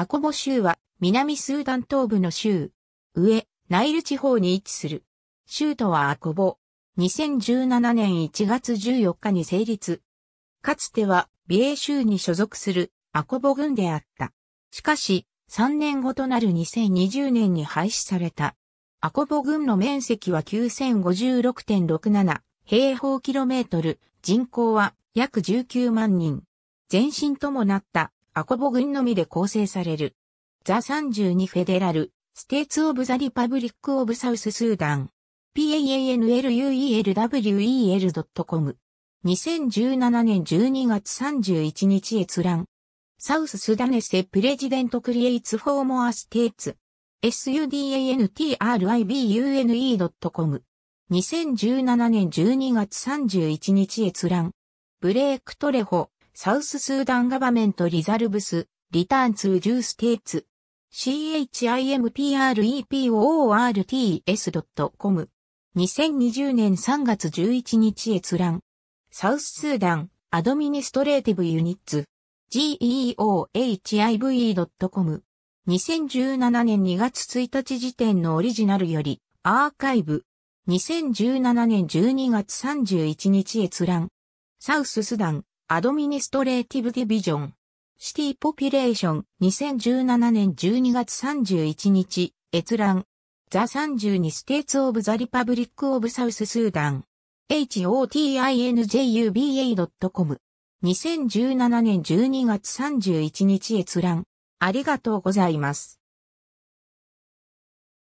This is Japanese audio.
アコボ州は南スーダン東部の州、上、ナイル地方に位置する。州都はアコボ。2017年1月14日に成立。かつては、美瑛州に所属するアコボ軍であった。しかし、3年後となる2020年に廃止された。アコボ軍の面積は9056.67平方キロメートル、人口は約19万人。前身ともなったアコボ郡のみで構成される。ザ32フェデラル、ステーツオブザリパブリックオブサウススーダン。panluelwel.com 2017年12月31日閲覧。サウススダネセプレジデントクリエイツフォーモアステーツ。sudantribune.com 2017年12月31日閲覧。ブレイクトレホ、サウススーダンガバメントリザルブス、リターンツージューステーツ。chimpreports.com 2020年3月11日閲覧。サウススーダン、アドミニストレーティブユニッツ。geohive.com 2017年2月1日時点のオリジナルより、アーカイブ。2017年12月31日閲覧。サウススダン、アドミニストレーティブディビジョン。シティポピュレーション2017年12月31日、閲覧。ザ32ステーツオブザリパブリックオブサウススーダン。hotinjuba.com。2017年12月31日閲覧。ありがとうございます。